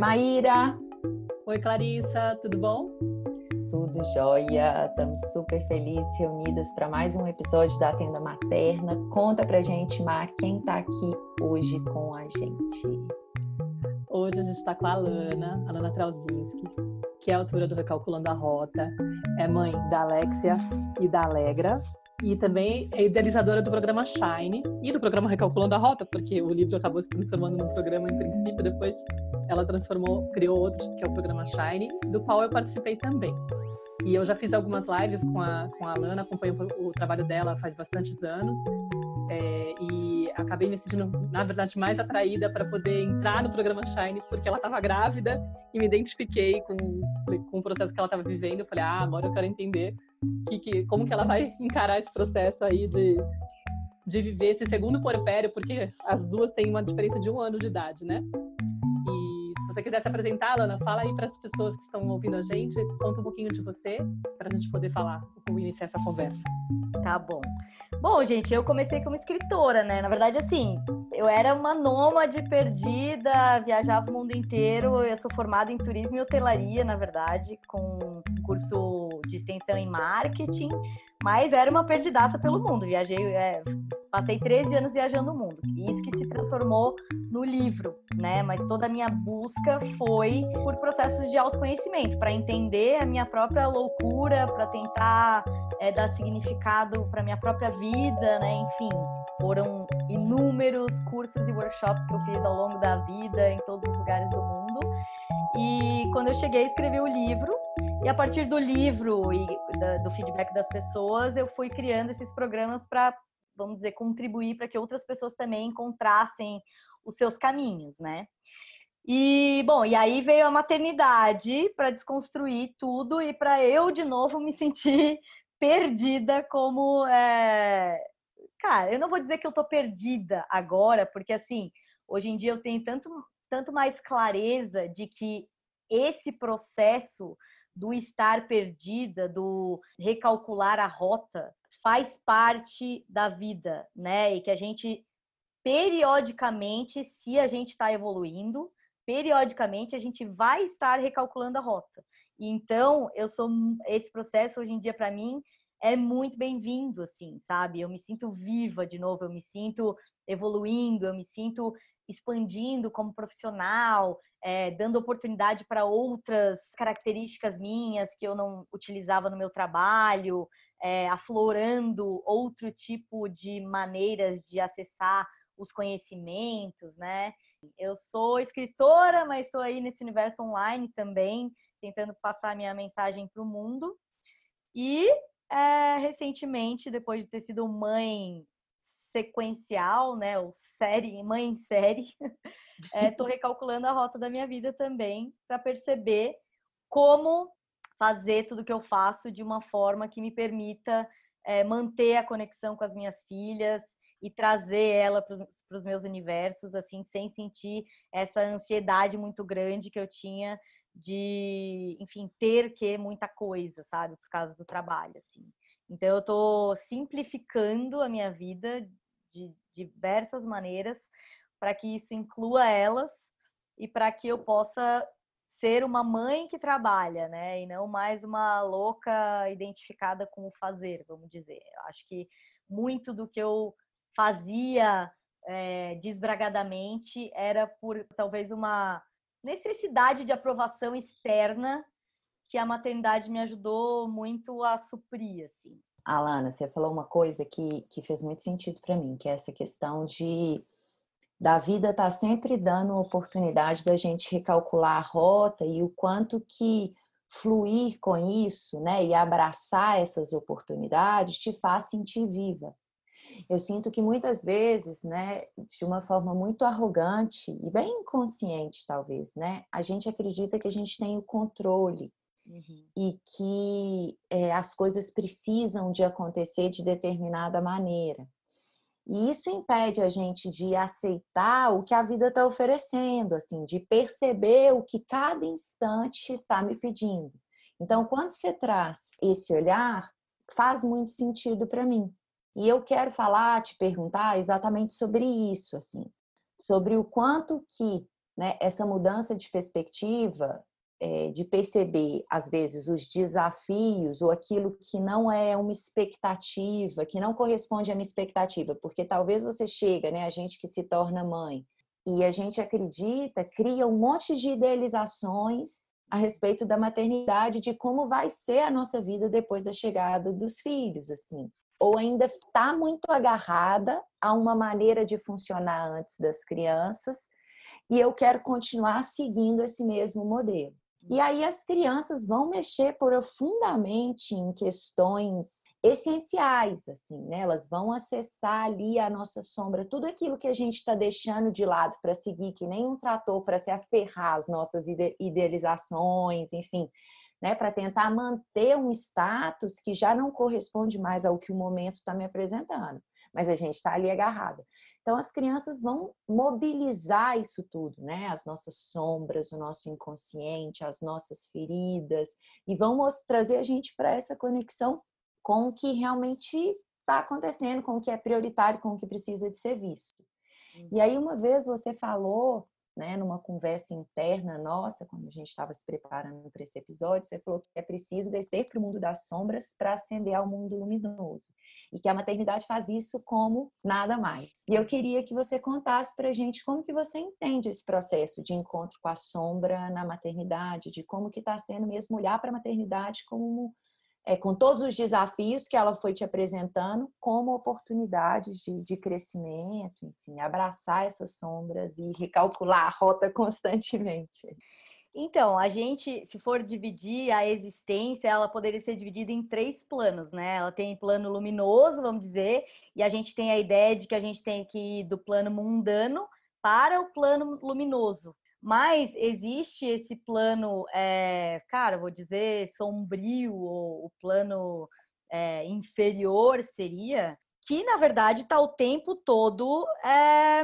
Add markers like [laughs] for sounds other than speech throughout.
Maíra. Oi, Clarissa, tudo bom? Tudo jóia, estamos super felizes reunidas para mais um episódio da Tenda Materna. Conta pra gente, Mar, quem tá aqui hoje com a gente. Hoje a gente está com a Alana, Alana Trauzinski, que é autora do Recalculando a Rota, é mãe da Alexia e da Alegra, e também é idealizadora do programa Shine e do programa Recalculando a Rota, porque o livro acabou se transformando num programa em princípio, depois ela transformou, criou outro, que é o programa Shine, do qual eu participei também. E eu já fiz algumas lives com a, com a Alana, acompanho o trabalho dela faz bastantes anos. É, e acabei me sentindo, na verdade, mais atraída para poder entrar no programa Shine, porque ela estava grávida e me identifiquei com, com o processo que ela estava vivendo. Eu falei, ah, agora eu quero entender que, que, como que ela vai [laughs] encarar esse processo aí de, de viver esse segundo porpério, porque as duas têm uma diferença de um ano de idade, né? você quiser se apresentar, Lana, fala aí para as pessoas que estão ouvindo a gente, conta um pouquinho de você, para a gente poder falar ou iniciar essa conversa. Tá bom. Bom, gente, eu comecei como escritora, né? Na verdade, assim, eu era uma nômade perdida, viajava o mundo inteiro. Eu sou formada em turismo e hotelaria, na verdade, com curso de extensão em marketing. Mas era uma perdidaça pelo mundo. Viajei, é, passei 13 anos viajando o mundo. E isso que se transformou no livro, né? Mas toda a minha busca foi por processos de autoconhecimento, para entender a minha própria loucura, para tentar é, dar significado para minha própria vida, né? Enfim, foram inúmeros cursos e workshops que eu fiz ao longo da vida, em todos os lugares do mundo. E quando eu cheguei, escrevi o livro e a partir do livro e do feedback das pessoas, eu fui criando esses programas para, vamos dizer, contribuir para que outras pessoas também encontrassem os seus caminhos, né? E, bom, e aí veio a maternidade para desconstruir tudo e para eu, de novo, me sentir [laughs] perdida como. É... Cara, eu não vou dizer que eu tô perdida agora, porque assim, hoje em dia eu tenho tanto, tanto mais clareza de que esse processo do estar perdida, do recalcular a rota, faz parte da vida, né? E que a gente periodicamente, se a gente está evoluindo, periodicamente a gente vai estar recalculando a rota. Então, eu sou esse processo hoje em dia para mim é muito bem-vindo, assim, sabe? Eu me sinto viva de novo, eu me sinto evoluindo, eu me sinto expandindo como profissional, é, dando oportunidade para outras características minhas que eu não utilizava no meu trabalho, é, aflorando outro tipo de maneiras de acessar os conhecimentos, né? Eu sou escritora, mas estou aí nesse universo online também, tentando passar minha mensagem para o mundo. E é, recentemente, depois de ter sido mãe sequencial, né, ou série, mãe em série, [laughs] estou eh, é, recalculando a rota da minha vida também para perceber como fazer tudo que eu faço de uma forma que me permita é, manter a conexão com as minhas filhas e trazer ela para os meus universos, assim, sem sentir essa ansiedade muito grande que eu tinha de, enfim, ter que muita coisa, sabe, por causa do trabalho, assim. Então eu estou simplificando a minha vida de diversas maneiras para que isso inclua elas e para que eu possa ser uma mãe que trabalha, né? E não mais uma louca identificada com o fazer, vamos dizer. Eu acho que muito do que eu fazia é, desbragadamente era por talvez uma necessidade de aprovação externa que a maternidade me ajudou muito a suprir, assim. Alana, você falou uma coisa que, que fez muito sentido para mim, que é essa questão de da vida tá sempre dando oportunidade da gente recalcular a rota e o quanto que fluir com isso, né, e abraçar essas oportunidades te faz sentir viva. Eu sinto que muitas vezes, né, de uma forma muito arrogante e bem inconsciente talvez, né, a gente acredita que a gente tem o controle uhum. e que é, as coisas precisam de acontecer de determinada maneira. E isso impede a gente de aceitar o que a vida está oferecendo, assim, de perceber o que cada instante está me pedindo. Então, quando você traz esse olhar, faz muito sentido para mim. E eu quero falar, te perguntar exatamente sobre isso, assim, sobre o quanto que né, essa mudança de perspectiva é, de perceber, às vezes, os desafios ou aquilo que não é uma expectativa, que não corresponde à minha expectativa, porque talvez você chega, né, a gente que se torna mãe, e a gente acredita, cria um monte de idealizações a respeito da maternidade, de como vai ser a nossa vida depois da chegada dos filhos, assim. Ou ainda está muito agarrada a uma maneira de funcionar antes das crianças, e eu quero continuar seguindo esse mesmo modelo. E aí as crianças vão mexer profundamente em questões essenciais, assim, né? Elas vão acessar ali a nossa sombra, tudo aquilo que a gente está deixando de lado para seguir, que nem um trator para se aferrar às nossas idealizações, enfim, né? Para tentar manter um status que já não corresponde mais ao que o momento está me apresentando. Mas a gente está ali agarrada. Então, as crianças vão mobilizar isso tudo, né? As nossas sombras, o nosso inconsciente, as nossas feridas, e vão trazer a gente para essa conexão com o que realmente está acontecendo, com o que é prioritário, com o que precisa de ser visto. E aí, uhum. uma vez você falou né, numa conversa interna nossa, quando a gente estava se preparando para esse episódio, você falou que é preciso descer para o mundo das sombras para ascender ao mundo luminoso. E que a maternidade faz isso como nada mais. E eu queria que você contasse para a gente como que você entende esse processo de encontro com a sombra na maternidade, de como que está sendo mesmo olhar para a maternidade como é, com todos os desafios que ela foi te apresentando, como oportunidades de, de crescimento, enfim, abraçar essas sombras e recalcular a rota [laughs] constantemente. Então, a gente, se for dividir a existência, ela poderia ser dividida em três planos, né? Ela tem plano luminoso, vamos dizer, e a gente tem a ideia de que a gente tem que ir do plano mundano para o plano luminoso. Mas existe esse plano, é, cara, vou dizer sombrio, ou o plano é, inferior seria, que na verdade está o tempo todo, é,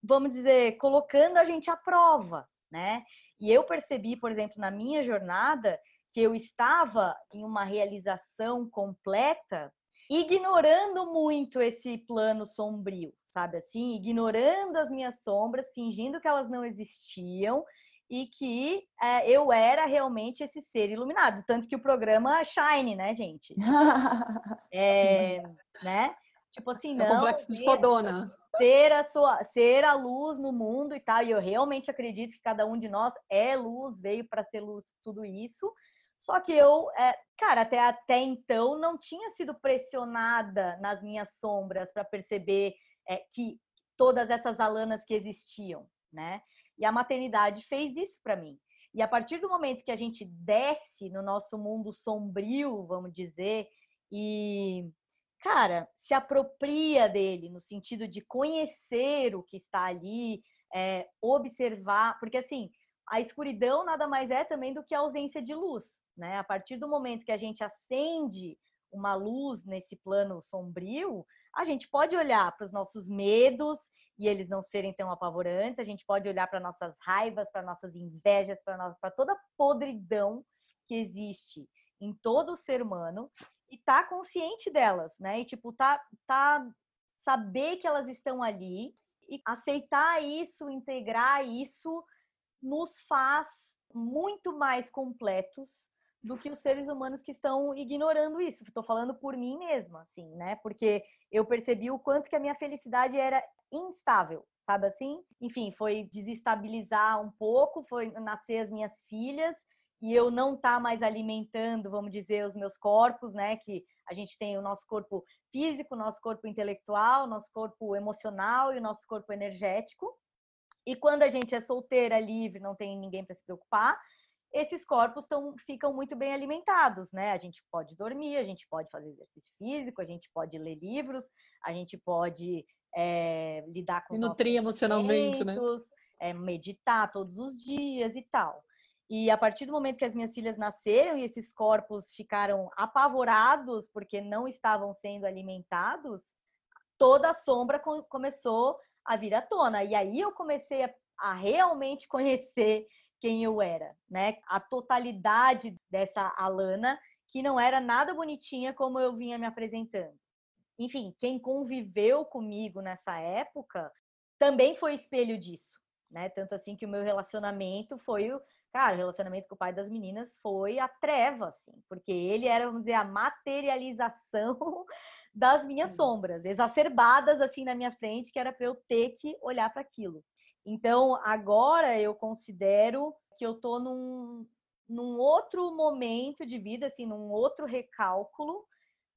vamos dizer, colocando a gente à prova, né? E eu percebi, por exemplo, na minha jornada, que eu estava em uma realização completa, ignorando muito esse plano sombrio, sabe assim? Ignorando as minhas sombras, fingindo que elas não existiam e que é, eu era realmente esse ser iluminado. Tanto que o programa Shine, né, gente? [laughs] é, né? Tipo assim, não. É o complexo de Fodona. Ser a, sua, ser a luz no mundo e tal. E eu realmente acredito que cada um de nós é luz, veio para ser luz, tudo isso. Só que eu, é, cara, até, até então não tinha sido pressionada nas minhas sombras para perceber é, que todas essas alanas que existiam, né? E a maternidade fez isso para mim. E a partir do momento que a gente desce no nosso mundo sombrio, vamos dizer, e cara, se apropria dele no sentido de conhecer o que está ali, é, observar, porque assim a escuridão nada mais é também do que a ausência de luz, né? A partir do momento que a gente acende uma luz nesse plano sombrio, a gente pode olhar para os nossos medos e eles não serem tão apavorantes, a gente pode olhar para nossas raivas, para nossas invejas, para toda a podridão que existe em todo o ser humano e tá consciente delas, né? E tipo, tá, tá saber que elas estão ali e aceitar isso, integrar isso nos faz muito mais completos do que os seres humanos que estão ignorando isso. Estou falando por mim mesma, assim, né? Porque eu percebi o quanto que a minha felicidade era instável, sabe assim? Enfim, foi desestabilizar um pouco, foi nascer as minhas filhas e eu não tá mais alimentando, vamos dizer, os meus corpos, né? Que a gente tem o nosso corpo físico, o nosso corpo intelectual, o nosso corpo emocional e o nosso corpo energético. E quando a gente é solteira, livre, não tem ninguém para se preocupar, esses corpos tão, ficam muito bem alimentados, né? A gente pode dormir, a gente pode fazer exercício físico, a gente pode ler livros, a gente pode é, lidar com e nutrir emocionalmente, né? É, meditar todos os dias e tal. E a partir do momento que as minhas filhas nasceram e esses corpos ficaram apavorados porque não estavam sendo alimentados, toda a sombra começou a vir à tona. E aí eu comecei a a realmente conhecer quem eu era, né? A totalidade dessa Alana que não era nada bonitinha como eu vinha me apresentando. Enfim, quem conviveu comigo nessa época também foi espelho disso, né? Tanto assim que o meu relacionamento foi o cara, o relacionamento com o pai das meninas foi a treva, assim, porque ele era, vamos dizer, a materialização [laughs] das minhas sombras, exacerbadas assim na minha frente, que era para eu ter que olhar para aquilo. Então, agora eu considero que eu estou num, num outro momento de vida, assim, num outro recálculo,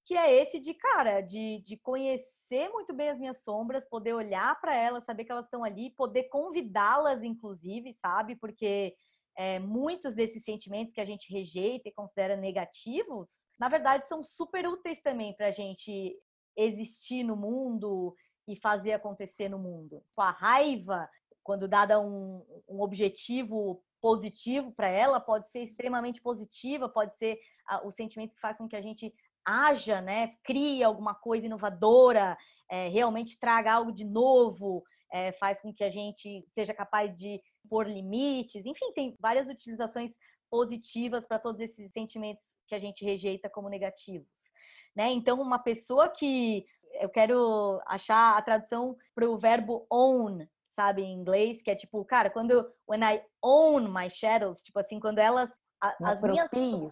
que é esse de, cara, de, de conhecer muito bem as minhas sombras, poder olhar para elas, saber que elas estão ali, poder convidá-las, inclusive, sabe? Porque é, muitos desses sentimentos que a gente rejeita e considera negativos, na verdade, são super úteis também para a gente existir no mundo e fazer acontecer no mundo. Tipo, a raiva quando dada um, um objetivo positivo para ela, pode ser extremamente positiva, pode ser o sentimento que faz com que a gente haja, né? Cria alguma coisa inovadora, é, realmente traga algo de novo, é, faz com que a gente seja capaz de pôr limites. Enfim, tem várias utilizações positivas para todos esses sentimentos que a gente rejeita como negativos. Né? Então, uma pessoa que eu quero achar a tradução para o verbo own, sabe, em inglês, que é tipo, cara, quando when I own my shadows, tipo assim, quando elas as minhas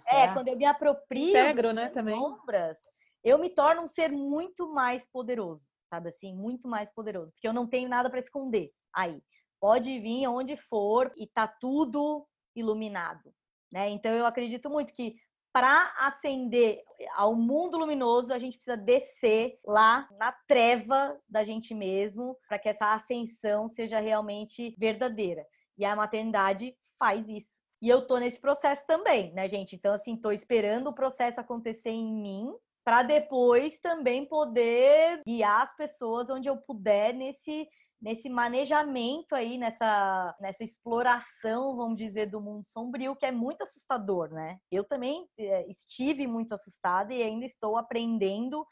é, é, quando eu me aproprio Integro, né, também. sombras, eu me torno um ser muito mais poderoso, sabe assim, muito mais poderoso, porque eu não tenho nada para esconder. Aí, pode vir onde for e tá tudo iluminado, né? Então eu acredito muito que para acender ao mundo luminoso, a gente precisa descer lá na treva da gente mesmo, para que essa ascensão seja realmente verdadeira. E a maternidade faz isso. E eu tô nesse processo também, né, gente? Então, assim, tô esperando o processo acontecer em mim, para depois também poder guiar as pessoas onde eu puder nesse nesse manejamento aí, nessa, nessa exploração, vamos dizer, do mundo sombrio, que é muito assustador, né? Eu também eh, estive muito assustada e ainda estou aprendendo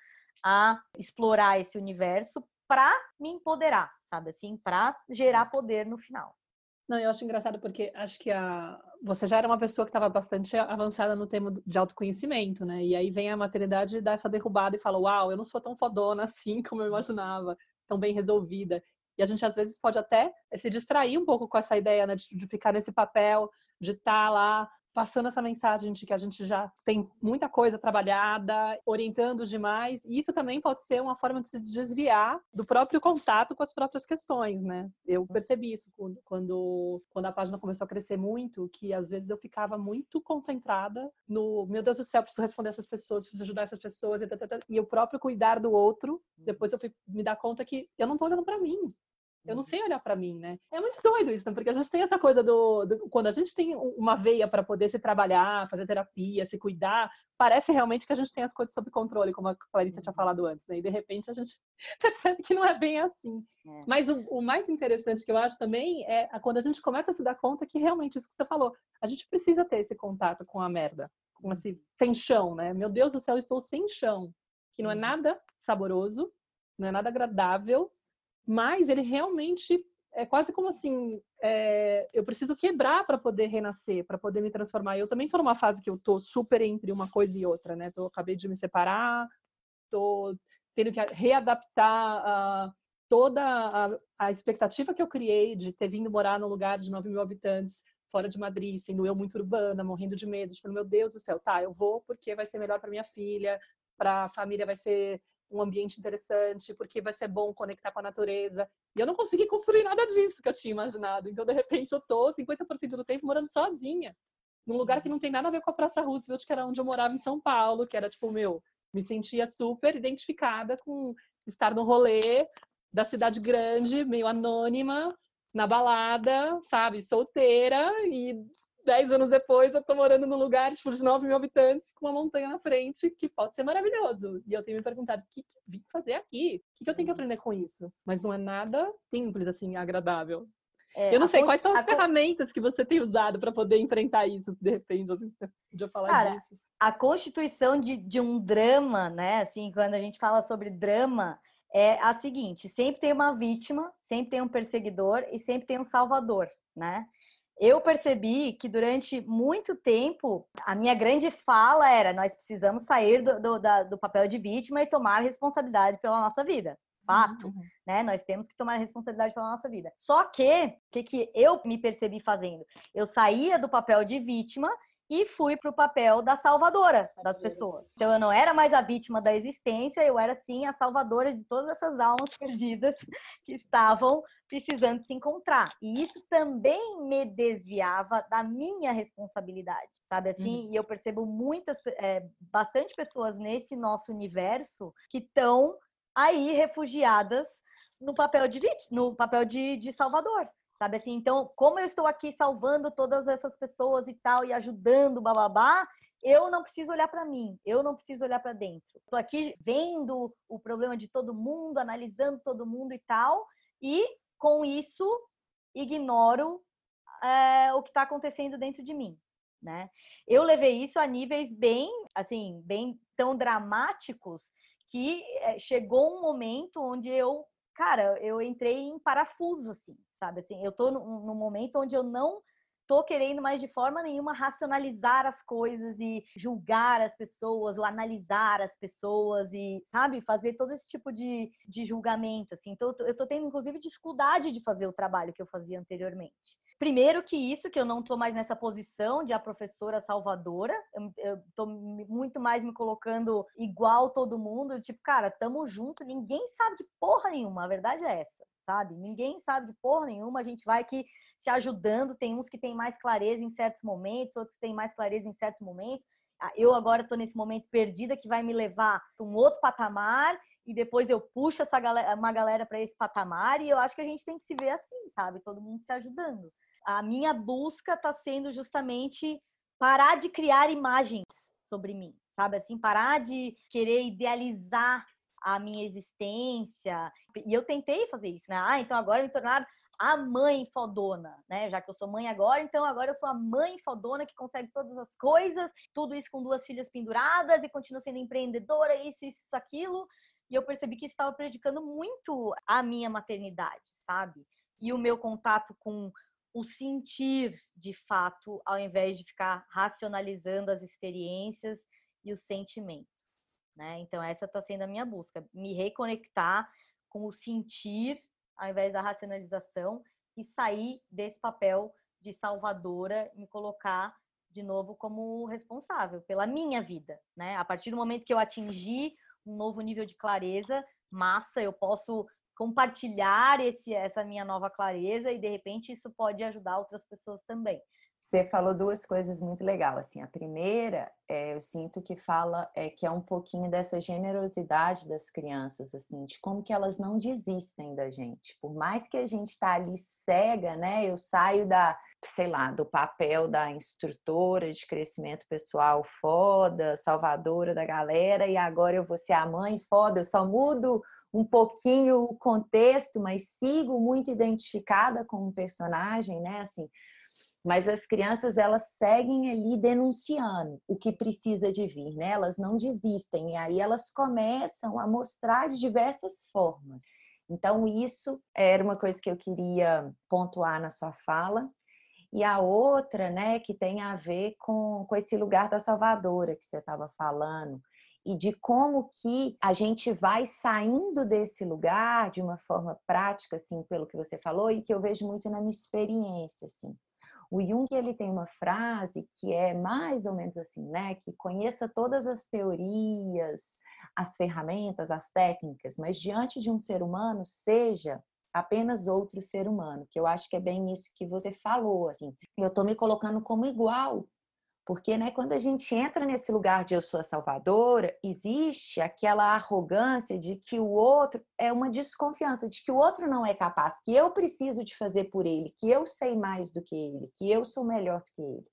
a explorar esse universo para me empoderar, sabe assim, para gerar poder no final. Não, eu acho engraçado porque acho que a você já era uma pessoa que estava bastante avançada no tema de autoconhecimento, né? E aí vem a maternidade e dá essa derrubada e fala: "Uau, eu não sou tão fodona [laughs] assim como eu imaginava, tão bem resolvida". E a gente às vezes pode até se distrair um pouco com essa ideia né, de, de ficar nesse papel, de estar tá lá passando essa mensagem de que a gente já tem muita coisa trabalhada, orientando demais. E isso também pode ser uma forma de se desviar do próprio contato com as próprias questões, né? Eu percebi isso quando, quando a página começou a crescer muito, que às vezes eu ficava muito concentrada no meu Deus do céu, preciso responder essas pessoas, preciso ajudar essas pessoas, e, o próprio cuidar do outro. Depois eu fui me dar conta que eu não tô olhando para mim. Eu não uhum. sei olhar para mim, né? É muito doido isso, né? porque a gente tem essa coisa do, do quando a gente tem uma veia para poder se trabalhar, fazer terapia, se cuidar, parece realmente que a gente tem as coisas sob controle, como a Clarice tinha uhum. falado antes, né? E de repente a gente [laughs] tá percebe que não é bem assim. É. Mas o, o, mais interessante que eu acho também é quando a gente começa a se dar conta que realmente isso que você falou, a gente precisa ter esse contato com a merda, com esse uhum. sem chão, né? Meu Deus do céu, estou sem chão, que não é nada saboroso, não é nada agradável mas ele realmente é quase como assim, é, eu preciso quebrar para poder renascer, para poder me transformar. Eu também estou numa fase que eu estou super entre uma coisa e outra, né? Tô, acabei de me separar, estou tendo que readaptar toda a, a, expectativa que eu criei de ter vindo morar num lugar de 9 mil habitantes, fora de Madrid, sendo eu muito urbana, morrendo de medo, tipo, meu Deus do céu, tá, eu vou porque vai ser melhor para minha filha, para a família vai ser um ambiente interessante, porque vai ser bom conectar com a natureza. E eu não consegui construir nada disso que eu tinha imaginado. Então, de repente, eu tô 50% do tempo morando sozinha, num lugar que não tem nada a ver com a Praça Roosevelt, que era onde eu morava em São Paulo, que era tipo, meu, me sentia super identificada com estar no rolê da cidade grande, meio anônima, na balada, sabe, solteira e dez anos depois eu tô morando num lugar tipo, de 9 mil habitantes com uma montanha na frente, que pode ser maravilhoso. E eu tenho me perguntado, o que, que vim fazer aqui? O que, que eu tenho que uhum. aprender com isso? Mas não é nada simples, assim, agradável. É, eu não sei, quais são as ferramentas que você tem usado para poder enfrentar isso, de repente, assim, de eu falar Cara, disso? A constituição de, de um drama, né? Assim, quando a gente fala sobre drama, é a seguinte: sempre tem uma vítima, sempre tem um perseguidor e sempre tem um salvador, né? eu percebi que durante muito tempo a minha grande fala era: nós precisamos sair do, do, da, do papel de vítima e tomar responsabilidade pela nossa vida. Fato, uhum. né? Nós temos que tomar responsabilidade pela nossa vida. Só que, o que, que eu me percebi fazendo? Eu saía do papel de vítima e fui para o papel da salvadora das pessoas. Então eu não era mais a vítima da existência, eu era sim a salvadora de todas essas almas [laughs] perdidas que estavam precisando se encontrar. E isso também me desviava da minha responsabilidade, sabe assim? Uhum. E eu percebo muitas, é, bastante pessoas nesse nosso universo que estão aí refugiadas no papel de no papel de, de salvador. Sabe assim, então, como eu estou aqui salvando todas essas pessoas e tal, e ajudando, bababá, eu não preciso olhar para mim, eu não preciso olhar para dentro. Estou aqui vendo o problema de todo mundo, analisando todo mundo e tal, e com isso ignoro é, o que está acontecendo dentro de mim, né? Eu levei isso a níveis bem, assim, bem tão dramáticos que eh, chegou um momento onde eu, cara, eu entrei em parafuso, assim sabe? Assim, eu estou num, num momento onde eu não tô querendo mais de forma nenhuma racionalizar as coisas e julgar as pessoas ou analisar as pessoas e, sabe, fazer todo esse tipo de, de julgamento, assim. Então, eu estou tendo, inclusive, dificuldade de fazer o trabalho que eu fazia anteriormente. Primeiro que isso, que eu não estou mais nessa posição de a professora salvadora, eu, estou muito mais me colocando igual todo mundo, tipo, cara, tamo junto, ninguém sabe de porra nenhuma, a verdade é essa sabe? Ninguém sabe de porra nenhuma, a gente vai aqui se ajudando, tem uns que tem mais clareza em certos momentos, outros têm mais clareza em certos momentos. Ah, eu agora estou nesse momento perdida que vai me levar para um outro patamar e depois eu puxo essa galera, uma galera para esse patamar e eu acho que a gente tem que se ver assim, sabe? Todo mundo se ajudando. A minha busca está sendo justamente parar de criar imagens sobre mim, sabe? Assim, parar de querer idealizar a minha existência. E eu tentei fazer isso, né? Ah, então agora eu me tornar a mãe fodona, né? Já que eu sou mãe agora, então agora eu sou a mãe fodona que consegue todas as coisas, tudo isso com duas filhas penduradas e continua sendo empreendedora, isso, isso, aquilo. E eu percebi que isso estava prejudicando muito a minha maternidade, sabe? E o meu contato com o sentir de fato, ao invés de ficar racionalizando as experiências e os sentimentos. Né? Então, essa está sendo a minha busca, me reconectar com o sentir, ao invés da racionalização, e sair desse papel de salvadora, e me colocar de novo como responsável pela minha vida, né? A partir do momento que eu atingi um novo nível de clareza, massa, eu posso compartilhar esse, essa minha nova clareza e de repente isso pode ajudar outras pessoas também. Você falou duas coisas muito legais. Assim, a primeira, é, eu sinto que fala é que é um pouquinho dessa generosidade das crianças, assim, de como que elas não desistem da gente. Por mais que a gente está ali cega, né? Eu saio da, sei lá, do papel da instrutora de crescimento pessoal foda, salvadora da galera, e agora eu vou ser a mãe foda. Eu só mudo um pouquinho o contexto, mas sigo muito identificada com o um personagem, né? Assim, mas as crianças elas seguem ali denunciando o que precisa de vir, né? Elas não desistem e aí elas começam a mostrar de diversas formas. Então isso era uma coisa que eu queria pontuar na sua fala. E a outra, né, que tem a ver com, com esse lugar da salvadora que você estava falando, e de como que a gente vai saindo desse lugar de uma forma prática, assim, pelo que você falou, e que eu vejo muito na minha experiência, assim. O Jung ele tem uma frase que é mais ou menos assim, né? Que conheça todas as teorias, as ferramentas, as técnicas, mas diante de um ser humano seja apenas outro ser humano, que eu acho que é bem isso que você falou, assim. Eu estou me colocando como igual porque né, quando a gente entra nesse lugar de eu sou a salvadora, existe aquela arrogância de que o outro é uma desconfiança, de que o outro não é capaz, que eu preciso de fazer por ele, que eu sei mais do que ele, que eu sou melhor do que ele.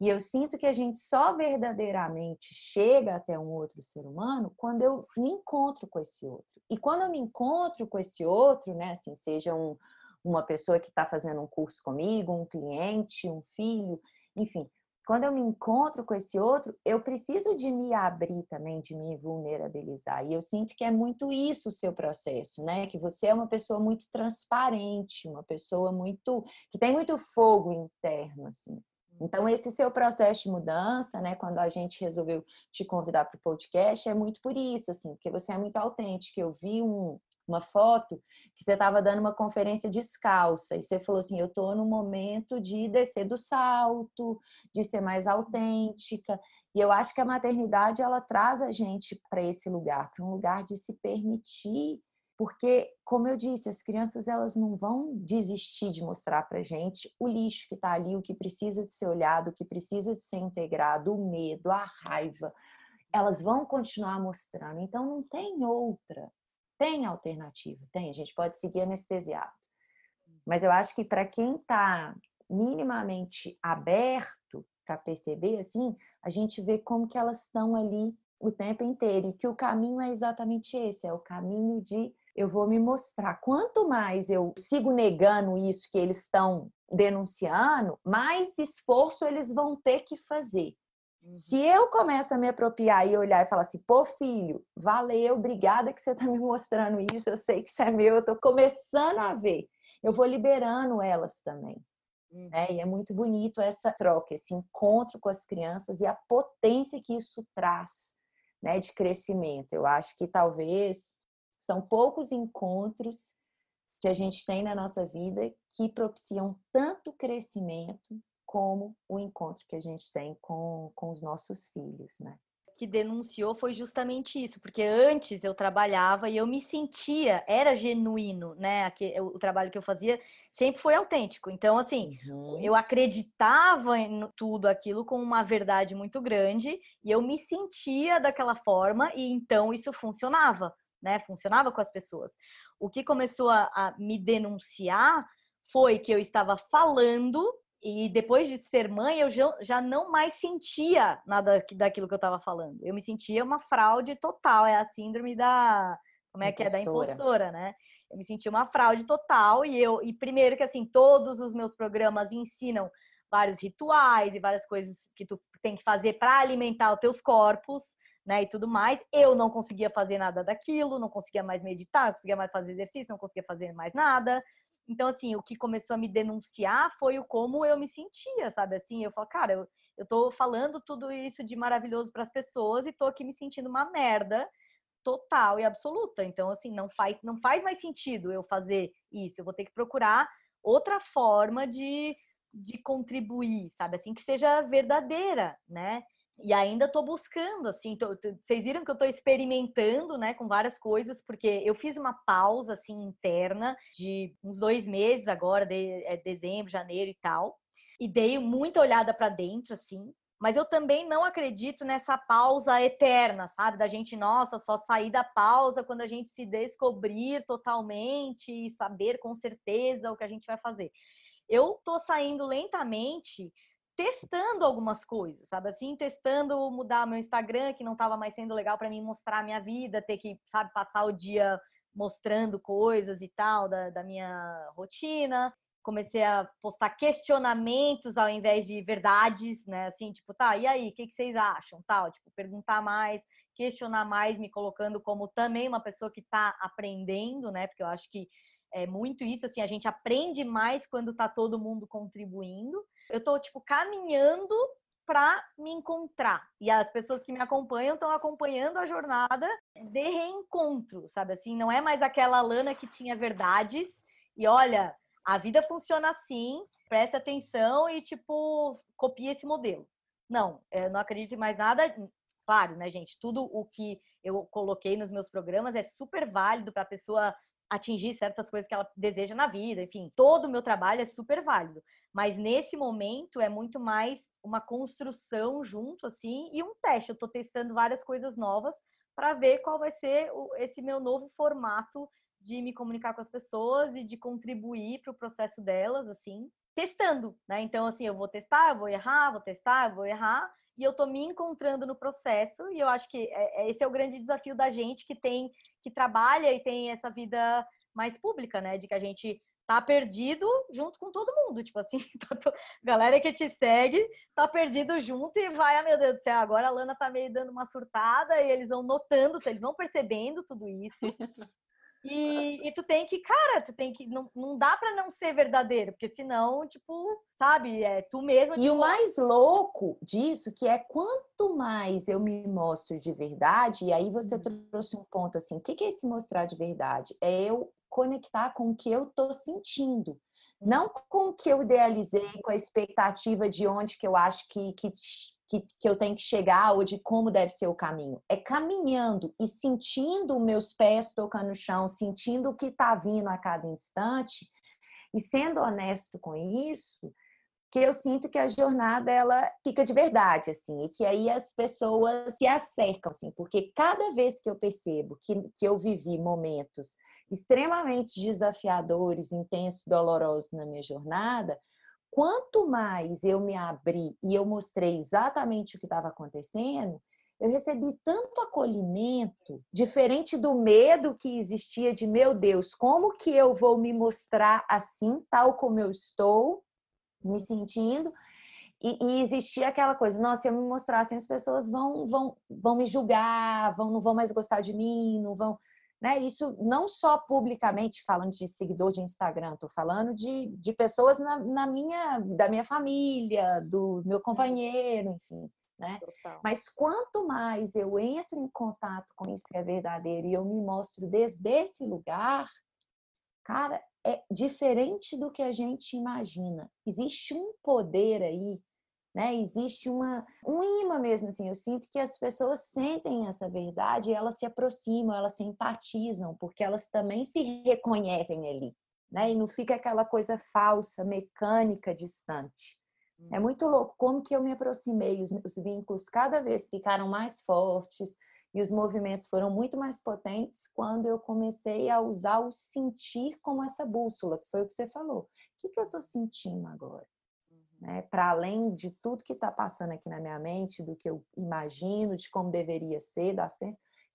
E eu sinto que a gente só verdadeiramente chega até um outro ser humano quando eu me encontro com esse outro. E quando eu me encontro com esse outro, né, assim, seja um, uma pessoa que está fazendo um curso comigo, um cliente, um filho, enfim, quando eu me encontro com esse outro, eu preciso de me abrir também, de me vulnerabilizar. E eu sinto que é muito isso o seu processo, né? Que você é uma pessoa muito transparente, uma pessoa muito que tem muito fogo interno, assim. Então esse seu processo de mudança, né, quando a gente resolveu te convidar para o podcast, é muito por isso, assim, porque você é muito autêntico. Eu vi um uma foto que você estava dando uma conferência descalça e você falou assim: Eu estou no momento de descer do salto, de ser mais autêntica. E eu acho que a maternidade ela traz a gente para esse lugar, para um lugar de se permitir, porque como eu disse, as crianças elas não vão desistir de mostrar para gente o lixo que está ali, o que precisa de ser olhado, o que precisa de ser integrado, o medo, a raiva. Elas vão continuar mostrando. Então não tem outra. Tem alternativa, tem. A gente pode seguir anestesiado. Uhum. Mas eu acho que para quem está minimamente aberto para perceber, assim, a gente vê como que elas estão ali o tempo inteiro e que o caminho é exatamente esse, é o caminho de eu vou me mostrar. Quanto mais eu sigo negando isso que eles estão denunciando, mais esforço eles vão ter que fazer. Se eu começo a me apropriar e olhar e falar assim, pô, filho, valeu, obrigada que você está me mostrando isso, eu sei que isso é meu, eu estou começando a ver. Eu vou liberando elas também. Uhum. Né? E é uhum. muito bonito essa troca, esse encontro com as crianças e a potência que isso traz né, de crescimento. Eu acho que talvez são poucos encontros que a gente tem na nossa vida que propiciam tanto crescimento como o encontro que a gente tem com, com os nossos filhos, né? Que denunciou foi justamente isso, porque antes eu trabalhava e eu me sentia, era genuíno, né? o trabalho que eu fazia sempre foi autêntico. Então, assim, uhum. eu acreditava em tudo aquilo com uma verdade muito grande e eu me sentia daquela forma e então isso funcionava, né? Funcionava com as pessoas. O que começou a, a me denunciar foi que eu estava falando e depois de ser mãe, eu já não mais sentia nada daquilo que eu estava falando. Eu me sentia uma fraude total. É a síndrome da. Como é impostora. que é? Da impostora, né? Eu me sentia uma fraude total. E eu. E primeiro que, assim, todos os meus programas ensinam vários rituais e várias coisas que tu tem que fazer para alimentar os teus corpos, né? E tudo mais. Eu não conseguia fazer nada daquilo, não conseguia mais meditar, não conseguia mais fazer exercício, não conseguia fazer mais nada então, assim, o que começou a me denunciar foi o como eu me sentia, sabe? Assim, eu falo, cara, eu, eu tô falando tudo isso de maravilhoso para as pessoas e tô aqui me sentindo uma merda total e absoluta. Então, assim, não faz, não faz mais sentido eu fazer isso. Eu vou ter que procurar outra forma de, de contribuir, sabe? Assim, que seja verdadeira, né? e ainda estou buscando, assim, tô, tô, vocês viram que eu estou experimentando, né, com várias coisas, porque eu fiz uma pausa, assim, interna de uns dois meses agora, de, é, dezembro, janeiro e tal, e dei muita olhada para dentro, assim, mas eu também não acredito nessa pausa eterna, sabe? Da gente, nossa, só sair da pausa quando a gente se descobrir totalmente e saber com certeza o que a gente vai fazer. Eu tô saindo lentamente testando algumas coisas, sabe? Assim, testando mudar meu Instagram, que não estava mais sendo legal para mim mostrar a minha vida, ter que, sabe, passar o dia mostrando coisas e tal da, da minha rotina. Comecei a postar questionamentos ao invés de verdades, né? Assim, tipo, tá, e aí, o que, que vocês acham? Tal, tipo, perguntar mais, questionar mais, me colocando como também uma pessoa que está aprendendo, né? Porque eu acho que é muito isso, assim, a gente aprende mais quando tá todo mundo contribuindo eu estou tipo, caminhando para me encontrar. E as pessoas que me acompanham estão acompanhando a jornada de reencontro, sabe? Assim, não é mais aquela Lana que tinha verdades e olha, a vida funciona assim, presta atenção e tipo, copia esse modelo. Não, eu é, não acredito em mais nada. Claro, né, gente? Tudo o que eu coloquei nos meus programas é super válido para a pessoa atingir certas coisas que ela deseja na vida, enfim, todo o meu trabalho é super válido, mas nesse momento é muito mais uma construção junto assim e um teste. Eu estou testando várias coisas novas para ver qual vai ser esse meu novo formato de me comunicar com as pessoas e de contribuir para o processo delas, assim, testando, né? Então, assim, eu vou testar, eu vou errar, vou testar, eu vou errar, e eu tô me encontrando no processo e eu acho que é, é, esse é o grande desafio da gente que tem que trabalha e tem essa vida mais pública, né? De que a gente tá perdido junto com todo mundo, tipo assim, [laughs] tá galera que te segue tá perdido junto e vai, ah, meu Deus do céu, agora a Lana tá meio dando uma surtada e eles vão notando, eles vão percebendo tudo isso. [laughs] E, e, tu tem que, cara, tu tem que. Não, não dá pra não ser verdadeiro, porque senão, tipo, sabe, é tu mesmo. Tipo... E o tipo mais louco disso que é quanto mais eu me mostro de verdade, e aí você uhum. trouxe um ponto assim: o que, que é se mostrar de verdade? É eu conectar com o que eu tô sentindo. Não com o que eu idealizei, com a expectativa de onde que eu acho que, que que, que eu tenho que chegar ou de como deve ser o caminho. É caminhando e sentindo meus pés tocando no chão, sentindo o que está vindo a cada instante e sendo honesto com isso, que eu sinto que a jornada ela fica de verdade assim e que aí as pessoas se acercam assim porque cada vez que eu percebo que, que eu vivi momentos extremamente desafiadores intensos dolorosos na minha jornada quanto mais eu me abri e eu mostrei exatamente o que estava acontecendo, eu recebi tanto acolhimento, diferente do medo que existia de, meu Deus, como que eu vou me mostrar assim, tal como eu estou me sentindo? E, e existia aquela coisa, nossa, se eu me mostrar assim, as pessoas vão, vão, vão me julgar, vão, não vão mais gostar de mim, não vão... Né? Isso não só publicamente falando de seguidor de Instagram, estou falando de, de pessoas na, na, minha, da minha família, do meu é. companheiro, enfim. Né? Mas quanto mais eu entro em contato com isso que é verdadeiro e eu me mostro desde esse lugar, cara, é diferente do que a gente imagina. Existe um poder aí né? Existe uma, um imã mesmo, assim. Eu sinto que as pessoas sentem essa verdade, e elas se aproximam, elas se empatizam, porque elas também se reconhecem ali, né? E não fica aquela coisa falsa, mecânica, distante. É uhum. muito louco como que eu me aproximei, os, meus vínculos cada vez ficaram mais fortes e os movimentos foram muito mais potentes quando eu comecei a usar o sentir como essa bússola, que foi o que você falou. O que, que eu estou sentindo agora? né? Para além de tudo que está passando aqui na minha mente, do que eu imagino, de como deveria ser, das o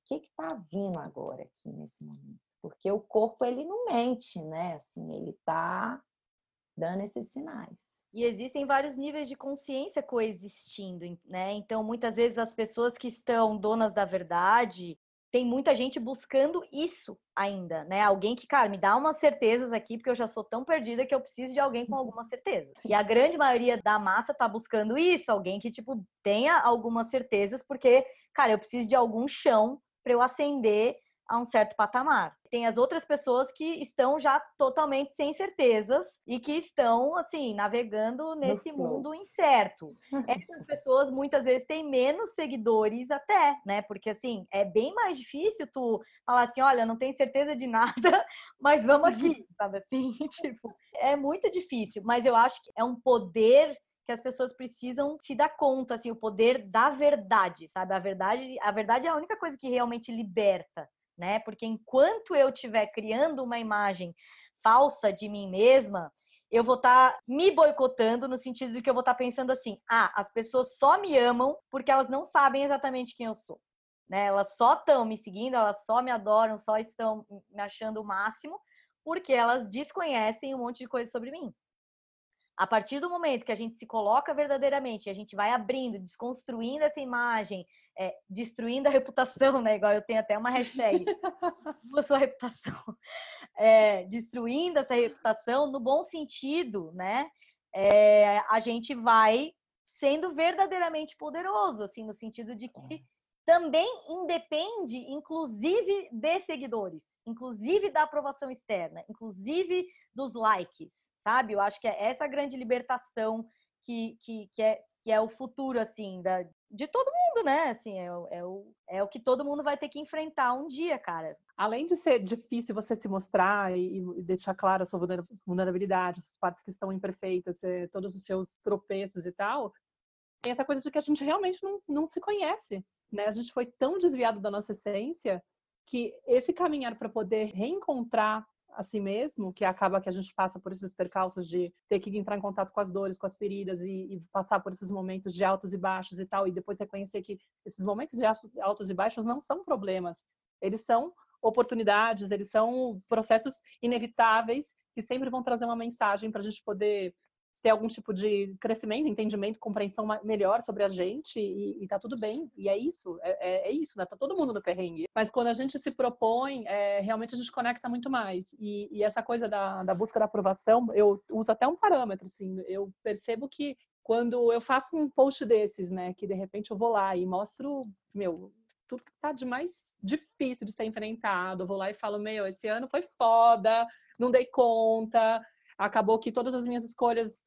que está vindo agora aqui nesse momento? Porque o corpo ele não mente, né? Assim, ele está dando esses sinais. E existem vários níveis de consciência coexistindo, né? Então, muitas vezes as pessoas que estão donas da verdade, tem muita gente buscando isso ainda, né? Alguém que, cara, me dá umas certezas aqui, porque eu já sou tão perdida que eu preciso de alguém com uhum. alguma certeza. E a grande maioria da massa tá buscando isso, alguém que, tipo, tenha algumas certezas, porque, cara, eu preciso de algum chão para eu acender a um certo patamar. Tem as outras pessoas que estão já totalmente sem certezas e que estão, assim, navegando nesse mundo incerto. [laughs] Essas pessoas muitas vezes têm menos seguidores até, né? Porque, assim, é bem mais difícil tu falar assim, olha, não tenho certeza de [laughs] nada, mas vamos aqui, uhum. sabe assim? [laughs] tipo, é muito difícil, mas eu acho que é um poder que as pessoas precisam se dar conta, assim, o poder da verdade, sabe? A verdade, a verdade é a única coisa que realmente liberta né? Porque enquanto eu estiver criando uma imagem falsa de mim mesma, eu vou estar tá me boicotando no sentido de que eu vou estar tá pensando assim: ah, as pessoas só me amam porque elas não sabem exatamente quem eu sou. Né? Elas só estão me seguindo, elas só me adoram, só estão me achando o máximo, porque elas desconhecem um monte de coisa sobre mim. A partir do momento que a gente se coloca verdadeiramente, a gente vai abrindo, desconstruindo essa imagem, é, destruindo a [laughs] reputação, né? Igual eu tenho até uma hashtag, [laughs] sua reputação, é, destruindo essa reputação no bom sentido, né? É, a gente vai sendo verdadeiramente poderoso, assim, no sentido de que também independe, inclusive, de seguidores, inclusive da aprovação externa, inclusive dos likes sabe? Eu acho que é essa grande libertação que, que, que, é, que é o futuro, assim, da, de todo mundo, né? Assim, é, é, o, é o que todo mundo vai ter que enfrentar um dia, cara. Além de ser difícil você se mostrar e, e deixar clara a sua vulnerabilidade, as partes que estão imperfeitas, eh, todos os seus tropeços e tal, tem essa coisa de que a gente realmente não, não se conhece, né? A gente foi tão desviado da nossa essência que esse caminhar para poder reencontrar a si mesmo, que acaba que a gente passa por esses percalços de ter que entrar em contato com as dores, com as feridas e, e passar por esses momentos de altos e baixos e tal, e depois reconhecer que esses momentos de altos e baixos não são problemas, eles são oportunidades, eles são processos inevitáveis que sempre vão trazer uma mensagem para a gente poder ter algum tipo de crescimento, entendimento, compreensão melhor sobre a gente e, e tá tudo bem. E é isso, é, é, é, isso, né? Tá todo mundo no perrengue. Mas quando a gente se propõe, é, realmente a gente conecta muito mais. E, e essa coisa da, da busca da aprovação, eu uso até um parâmetro, assim. Eu percebo que quando eu faço um post desses, né, que de repente eu vou lá e mostro, meu, tudo que tá de mais difícil de ser enfrentado, eu vou lá e falo, meu, esse ano foi foda, não dei conta, acabou que todas as minhas escolhas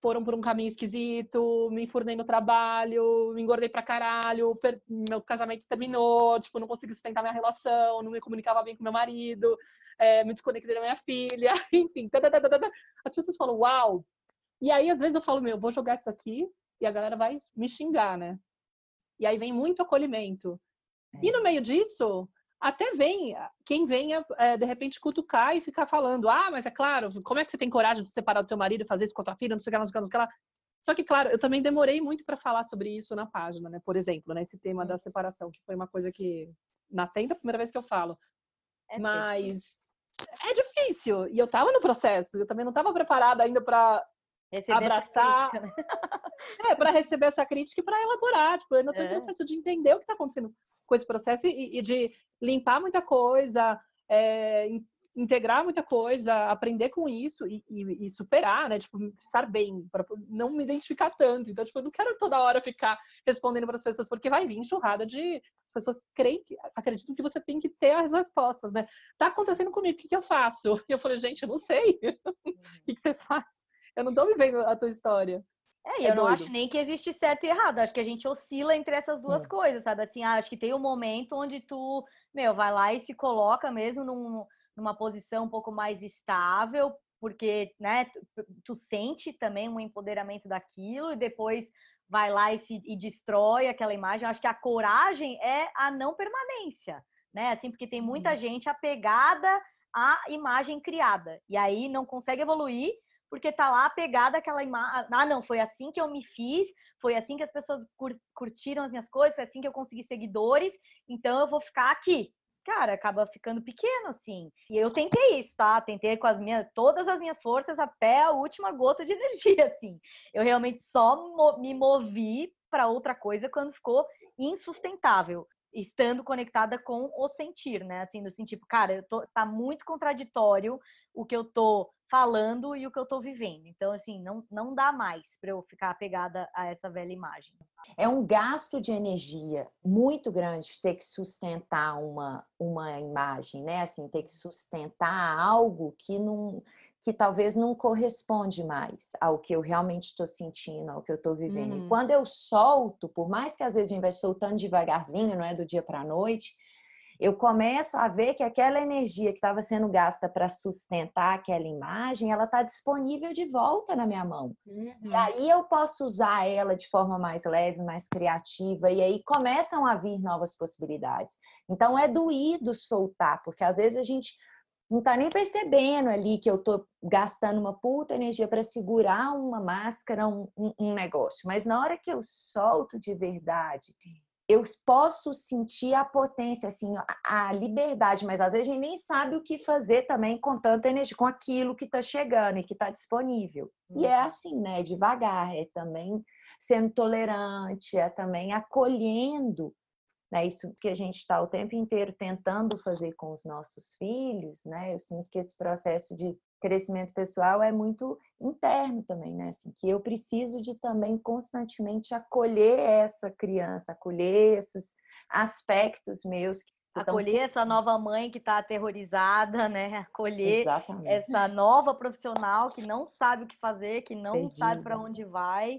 foram por um caminho esquisito, me enfurnei no trabalho, me engordei pra caralho, per... meu casamento terminou, tipo, não consegui sustentar minha relação, não me comunicava bem com meu marido, é, me desconectei da minha filha, [laughs] enfim. Tadadadada. Tá, tá, tá, as pessoas falam, uau! E aí, às vezes, eu falo, meu, vou jogar isso aqui e a galera vai me xingar, né? E aí vem muito acolhimento. E no é. meio disso, até venha ah, quem venha é, de repente cutucar e ficar falando: ah, mas é claro, como é que você tem coragem de separar do teu marido e fazer isso com a tua filha? Não sei o que ela não sei o que, não sei o que Só que, claro, eu também demorei muito para falar sobre isso na página, né? Por exemplo, né? esse tema uhum. da separação, que foi uma coisa que na tenda, a primeira vez que eu falo. É mas é difícil. E eu estava no processo, eu também não estava preparada ainda para abraçar. Crítica, né? [laughs] É, para receber essa crítica e para elaborar. Tipo, eu ainda estou é. em processo de entender o que está acontecendo com esse processo e, e de limpar muita coisa, é, integrar muita coisa, aprender com isso e, e, e superar, né? Tipo, estar bem, para não me identificar tanto. Então, tipo, eu não quero toda hora ficar respondendo para as pessoas, porque vai vir enxurrada de. As pessoas creem, que, acreditam que você tem que ter as respostas, né? Tá acontecendo comigo, o que, que eu faço? E eu falei, gente, eu não sei. [laughs] o uhum. que, que você faz? Eu não estou vivendo a tua história. É, e é eu doido. não acho nem que existe certo e errado. Acho que a gente oscila entre essas duas Sim. coisas, sabe? Assim, ah, acho que tem um momento onde tu, meu, vai lá e se coloca mesmo num, numa posição um pouco mais estável, porque, né, tu, tu sente também um empoderamento daquilo e depois vai lá e, se, e destrói aquela imagem. acho que a coragem é a não permanência, né? Assim, porque tem muita uhum. gente apegada à imagem criada e aí não consegue evoluir porque tá lá pegada aquela imagem. Ah, não, foi assim que eu me fiz, foi assim que as pessoas curtiram as minhas coisas, foi assim que eu consegui seguidores, então eu vou ficar aqui. Cara, acaba ficando pequeno, assim. E eu tentei isso, tá? Tentei com as minhas, todas as minhas forças até a última gota de [laughs] energia, assim. Eu realmente só me movi para outra coisa quando ficou insustentável estando conectada com o sentir, né? Assim, no sentido, tipo, cara, eu tô, tá muito contraditório o que eu tô falando e o que eu tô vivendo. Então, assim, não, não dá mais para eu ficar apegada a essa velha imagem. É um gasto de energia muito grande ter que sustentar uma, uma imagem, né? Assim, ter que sustentar algo que não que talvez não corresponde mais ao que eu realmente estou sentindo, ao que eu estou vivendo. Uhum. E quando eu solto, por mais que às vezes a gente vai soltando devagarzinho, não é do dia para a noite, eu começo a ver que aquela energia que estava sendo gasta para sustentar aquela imagem, ela está disponível de volta na minha mão. Uhum. E aí eu posso usar ela de forma mais leve, mais criativa, e aí começam a vir novas possibilidades. Então é doído soltar, porque às vezes a gente não está nem percebendo ali que eu estou gastando uma puta energia para segurar uma máscara, um, um, negócio. Mas na hora que eu solto de verdade, eu posso sentir a potência, assim, a, a liberdade. Mas às vezes a gente nem sabe o que fazer também com tanta energia, com aquilo que está chegando e que está disponível. E é uhum. assim, né? Devagar, é também sendo tolerante, é também acolhendo né? Isso que a gente está o tempo inteiro tentando fazer com os nossos filhos, né? Eu sinto que esse processo de crescimento pessoal é muito interno também, né? Assim, que eu preciso de também constantemente acolher essa criança, acolher esses aspectos meus acolher essa nova mãe que está aterrorizada, né? [laughs] Acolher Exatamente. essa nova profissional que não sabe o que fazer, que não Perdida. sabe para onde vai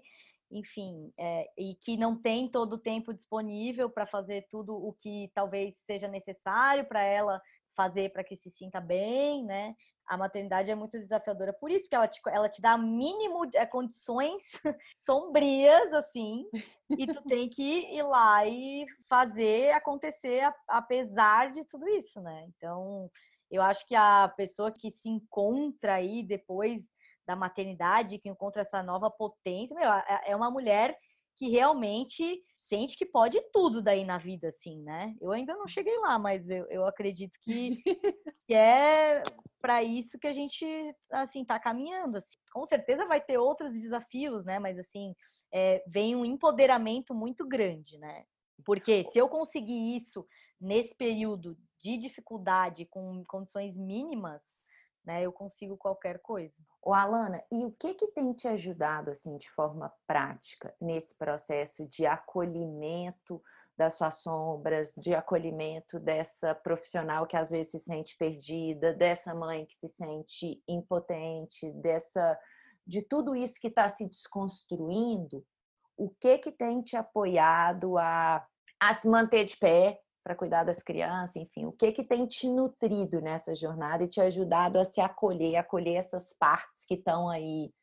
enfim, é, e que não tem todo o tempo disponível para fazer tudo o que talvez seja necessário para ela fazer para que se sinta bem, né? A maternidade é muito desafiadora, por isso que ela te, ela te dá mínimo é, condições [laughs] sombrias, assim, e tu tem que ir lá e fazer acontecer apesar de tudo isso, né? Então, eu acho que a pessoa que se encontra aí depois da maternidade, que encontra essa nova potência. Meu, é, é uma mulher que realmente sente que pode tudo daí na vida, assim, né? Eu ainda não cheguei lá, mas eu, eu acredito que, [laughs] que é para isso que a gente, assim, tá caminhando. Assim. Com certeza vai ter outros desafios, né? Mas, assim, é, vem um empoderamento muito grande, né? Porque se eu conseguir isso nesse período de dificuldade, com condições mínimas, né? Eu consigo qualquer coisa. O Alana, e o que que tem te ajudado assim de forma prática nesse processo de acolhimento das suas sombras, de acolhimento dessa profissional que às vezes se sente perdida, dessa mãe que se sente impotente, dessa de tudo isso que está se desconstruindo, o que que tem te apoiado a, a se manter de pé, para cuidar das crianças, enfim, o que que tem te nutrido nessa jornada e te ajudado a se acolher, acolher essas partes que estão aí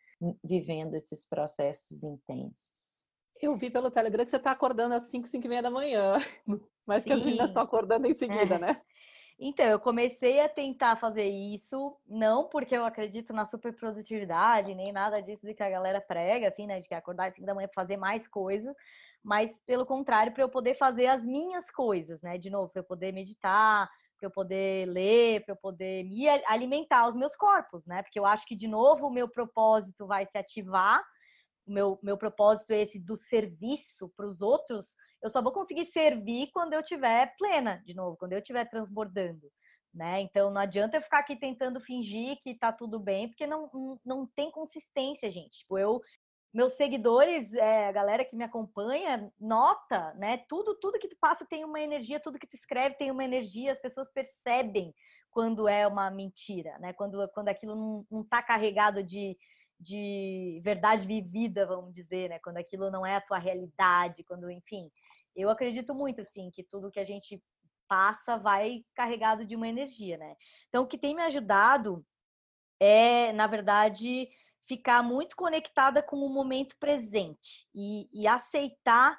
vivendo esses processos intensos? Eu vi pelo Telegram que você está acordando às 5, 5 e meia da manhã, [laughs] mas Sim. que as meninas estão acordando em seguida, é. né? Então, eu comecei a tentar fazer isso, não porque eu acredito na superprodutividade, nem nada disso de que a galera prega, assim, né? De que acordar às 5 da manhã fazer mais coisas, mas pelo contrário, para eu poder fazer as minhas coisas, né? De novo, para eu poder meditar, para eu poder ler, para eu poder me alimentar os meus corpos, né? Porque eu acho que, de novo, o meu propósito vai se ativar, o meu, meu propósito é esse do serviço para os outros eu só vou conseguir servir quando eu tiver plena, de novo, quando eu estiver transbordando. Né? Então não adianta eu ficar aqui tentando fingir que tá tudo bem, porque não, não tem consistência, gente. Tipo, eu meus seguidores, é, a galera que me acompanha, nota, né? Tudo, tudo que tu passa tem uma energia, tudo que tu escreve tem uma energia, as pessoas percebem quando é uma mentira, né? Quando, quando aquilo não, não tá carregado de, de verdade vivida, vamos dizer, né? Quando aquilo não é a tua realidade, quando, enfim. Eu acredito muito, assim, que tudo que a gente passa vai carregado de uma energia, né? Então, o que tem me ajudado é, na verdade, ficar muito conectada com o momento presente e, e aceitar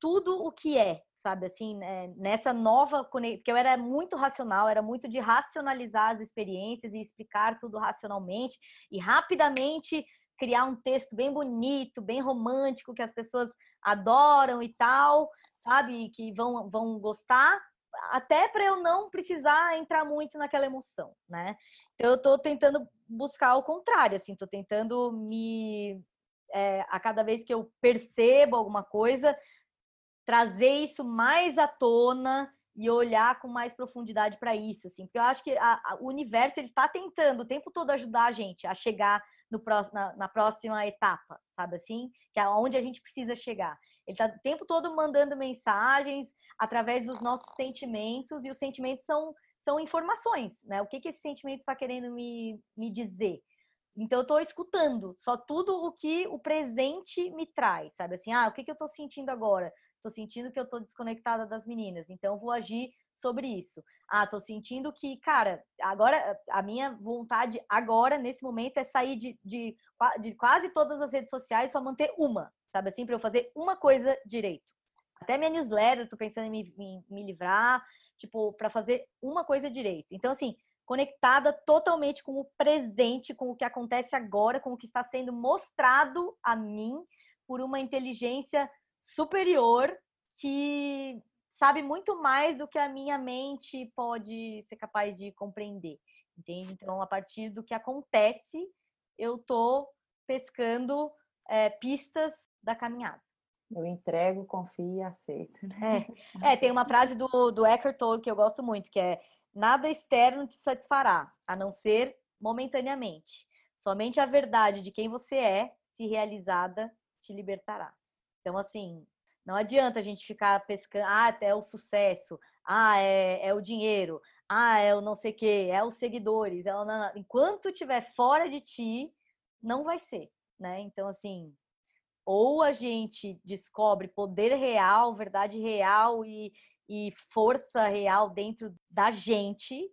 tudo o que é, sabe assim, né, nessa nova conexão, porque eu era muito racional, era muito de racionalizar as experiências e explicar tudo racionalmente e rapidamente criar um texto bem bonito, bem romântico que as pessoas adoram e tal, sabe, que vão vão gostar, até para eu não precisar entrar muito naquela emoção, né? Então eu estou tentando buscar o contrário, assim, estou tentando me é, a cada vez que eu percebo alguma coisa, trazer isso mais à tona e olhar com mais profundidade para isso, assim, porque eu acho que a, a, o universo ele está tentando o tempo todo ajudar a gente a chegar no próximo, na, na, próxima etapa, sabe assim, que é onde a gente precisa chegar. Ele está o tempo todo mandando mensagens através dos nossos sentimentos e os sentimentos são são informações, né? O que que esse sentimento está querendo me, me dizer? Então eu estou escutando só tudo o que o presente me traz, sabe assim, ah, o que que eu estou sentindo agora? Tô sentindo que eu tô desconectada das meninas, então vou agir sobre isso. Ah, tô sentindo que, cara, agora a minha vontade agora, nesse momento, é sair de, de, de quase todas as redes sociais, só manter uma, sabe assim, para eu fazer uma coisa direito. Até minha newsletter, tô pensando em me, em, me livrar, tipo, para fazer uma coisa direito. Então, assim, conectada totalmente com o presente, com o que acontece agora, com o que está sendo mostrado a mim por uma inteligência superior que sabe muito mais do que a minha mente pode ser capaz de compreender. Entende? Então, a partir do que acontece, eu tô pescando é, pistas da caminhada. Eu entrego, confio e aceito. Né? É. é, tem uma frase do, do Eckhart Tolle que eu gosto muito, que é Nada externo te satisfará, a não ser momentaneamente. Somente a verdade de quem você é, se realizada, te libertará. Então, assim, não adianta a gente ficar pescando, ah, é o sucesso, ah, é, é o dinheiro, ah, é o não sei o quê, é os seguidores. É o não... Enquanto estiver fora de ti, não vai ser, né? Então, assim, ou a gente descobre poder real, verdade real e, e força real dentro da gente,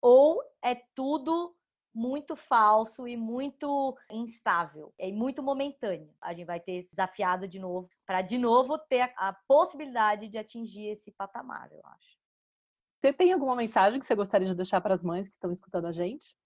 ou é tudo muito falso e muito instável, é muito momentâneo. A gente vai ter desafiado de novo para de novo ter a possibilidade de atingir esse patamar, eu acho. Você tem alguma mensagem que você gostaria de deixar para as mães que estão escutando a gente?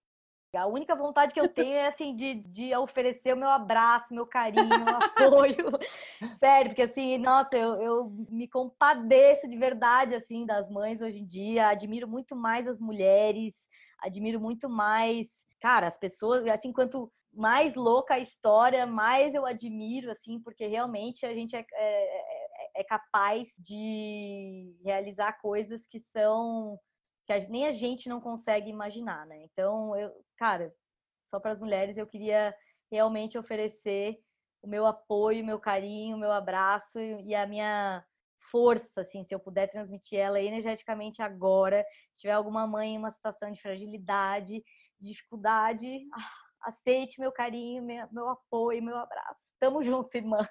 A única vontade que eu tenho é assim de, de oferecer o meu abraço, meu carinho, meu apoio. [laughs] Sério, porque assim, nossa, eu, eu me compadeço de verdade assim das mães hoje em dia. Admiro muito mais as mulheres, admiro muito mais cara, as pessoas, assim, quanto mais louca a história, mais eu admiro, assim, porque realmente a gente é, é, é, é capaz de realizar coisas que são que a, nem a gente não consegue imaginar, né? Então, eu, cara, só para as mulheres eu queria realmente oferecer o meu apoio, o meu carinho, o meu abraço e a minha força, assim, se eu puder transmitir ela energeticamente agora, se tiver alguma mãe em uma situação de fragilidade, dificuldade, [laughs] aceite meu carinho, meu apoio, meu abraço. Tamo junto, irmã.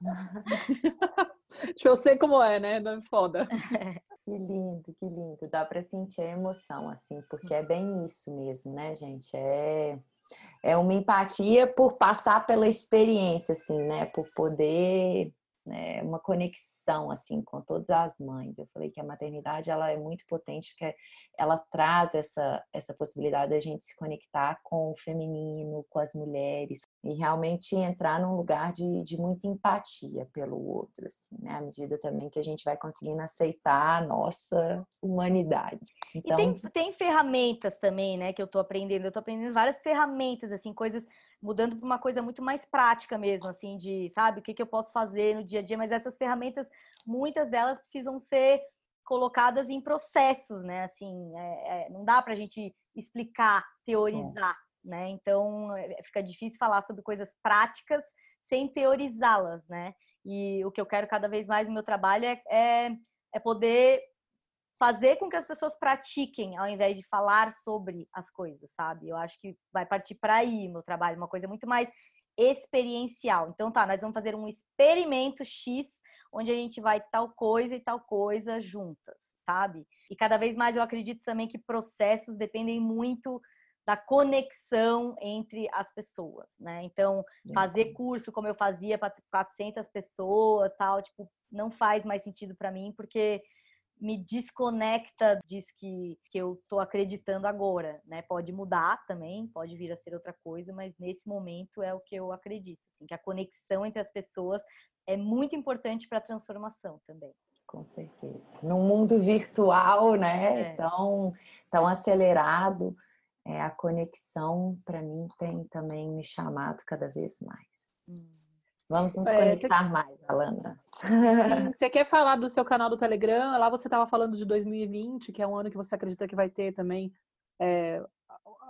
[laughs] Tipo, eu sei como é, né? Não é foda. [laughs] É. Que lindo, que lindo. Dá para sentir a emoção, assim, porque é bem isso mesmo, né, gente? É, é uma empatia por passar pela experiência, assim, né? Por poder né, uma conexão assim com todas as mães. Eu falei que a maternidade ela é muito potente porque ela traz essa essa possibilidade da gente se conectar com o feminino, com as mulheres, e realmente entrar num lugar de, de muita empatia pelo outro, assim, né? À medida também que a gente vai conseguindo aceitar a nossa humanidade. Então... E tem, então tem ferramentas também, né, que eu tô aprendendo. Eu tô aprendendo várias ferramentas, assim, coisas mudando para uma coisa muito mais prática mesmo, assim, de, sabe, o que, que eu posso fazer no dia a dia, mas essas ferramentas, muitas delas precisam ser colocadas em processos, né? Assim, é, é, não dá para a gente explicar, teorizar. Sim né? Então é, fica difícil falar sobre coisas práticas sem teorizá-las, né? E o que eu quero cada vez mais no meu trabalho é, é, é poder fazer com que as pessoas pratiquem ao invés de falar sobre as coisas, sabe? Eu acho que vai partir para aí meu trabalho, uma coisa muito mais experiencial. Então tá, nós vamos fazer um experimento X onde a gente vai tal coisa e tal coisa juntas, sabe? E cada vez mais eu acredito também que processos dependem muito da conexão entre as pessoas, né? Então, né? fazer curso como eu fazia para 400 pessoas, tal, tipo, não faz mais sentido para mim porque me desconecta disso que, que eu estou acreditando agora, né? Pode mudar também, pode vir a ser outra coisa, mas nesse momento é o que eu acredito, assim, que a conexão entre as pessoas é muito importante para a transformação também. Com certeza. Num mundo virtual, né? É. Tão, tão acelerado, é, a conexão, para mim, tem também me chamado cada vez mais. Hum. Vamos nos é, conectar você... mais, Alana. Sim, você quer falar do seu canal do Telegram? Lá você estava falando de 2020, que é um ano que você acredita que vai ter também é,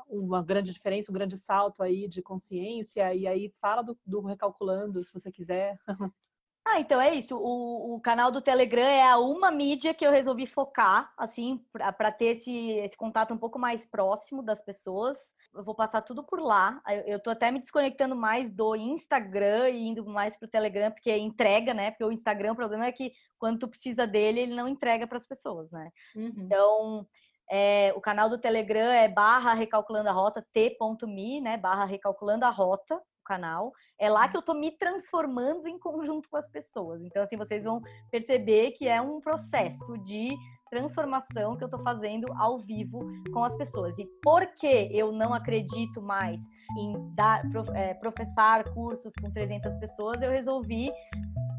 uma grande diferença, um grande salto aí de consciência. E aí fala do, do Recalculando, se você quiser. [laughs] Ah, então é isso. O, o, canal do Telegram é a uma mídia que eu resolvi focar, assim, para ter esse, esse, contato um pouco mais próximo das pessoas. Eu vou passar tudo por lá. Eu, estou até me desconectando mais do Instagram e indo mais pro Telegram, porque é entrega, né? Porque o Instagram, o problema é que quando tu precisa dele, ele não entrega para as pessoas, né? Uhum. Então, é, o canal do Telegram é barra recalculando a rota, t.me, né? Barra recalculando a rota canal. É lá que uhum. eu tô me transformando em conjunto com as pessoas. Então, assim, vocês vão uhum. perceber que é um processo de transformação que eu estou fazendo ao vivo com as pessoas. E por que eu não acredito mais em dar, eh, professar cursos com 300 pessoas, eu resolvi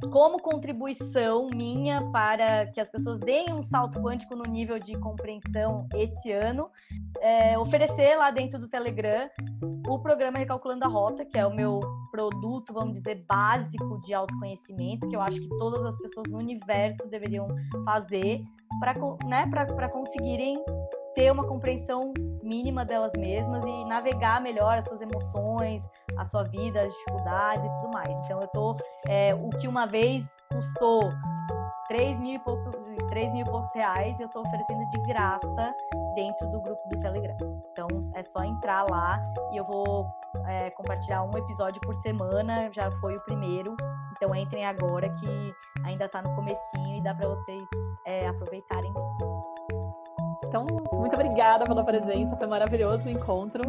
como contribuição minha para que as pessoas deem um salto quântico no nível de compreensão esse ano, é, oferecer lá dentro do Telegram o programa Recalculando a Rota, que é o meu produto, vamos dizer, básico de autoconhecimento, que eu acho que todas as pessoas no universo deveriam fazer para né, conseguirem ter uma compreensão mínima delas mesmas e navegar melhor as suas emoções, a sua vida, as dificuldades e tudo mais. Então eu tô, é, o que uma vez custou três mil e poucos, três mil e poucos reais, eu tô oferecendo de graça dentro do grupo do Telegram. Então é só entrar lá e eu vou é, compartilhar um episódio por semana, já foi o primeiro. Então entrem agora que ainda tá no comecinho e dá para vocês é, aproveitarem. Então, muito obrigada pela presença, foi maravilhoso o encontro.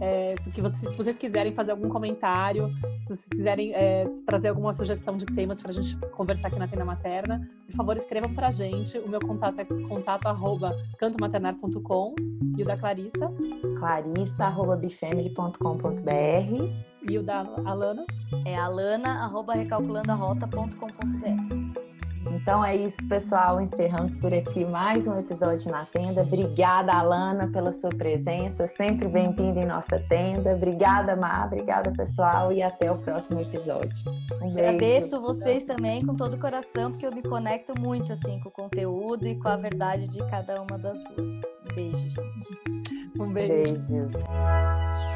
É, que vocês, se vocês quiserem fazer algum comentário, se vocês quiserem é, trazer alguma sugestão de temas para a gente conversar aqui na Tenda Materna, por favor, escrevam para a gente. O meu contato é contato cantomaternar.com e o da Clarissa. Clarissa bifamily.com.br E o da Alana? É Alana alana.recalculandoarota.com.br então é isso, pessoal. Encerramos por aqui mais um episódio na tenda. Obrigada, Alana, pela sua presença. Sempre bem-vinda em nossa tenda. Obrigada, Mar. Obrigada, pessoal. E até o próximo episódio. Um beijo. Agradeço vocês também com todo o coração, porque eu me conecto muito assim com o conteúdo e com a verdade de cada uma das duas. Um beijo, gente. Um beijo.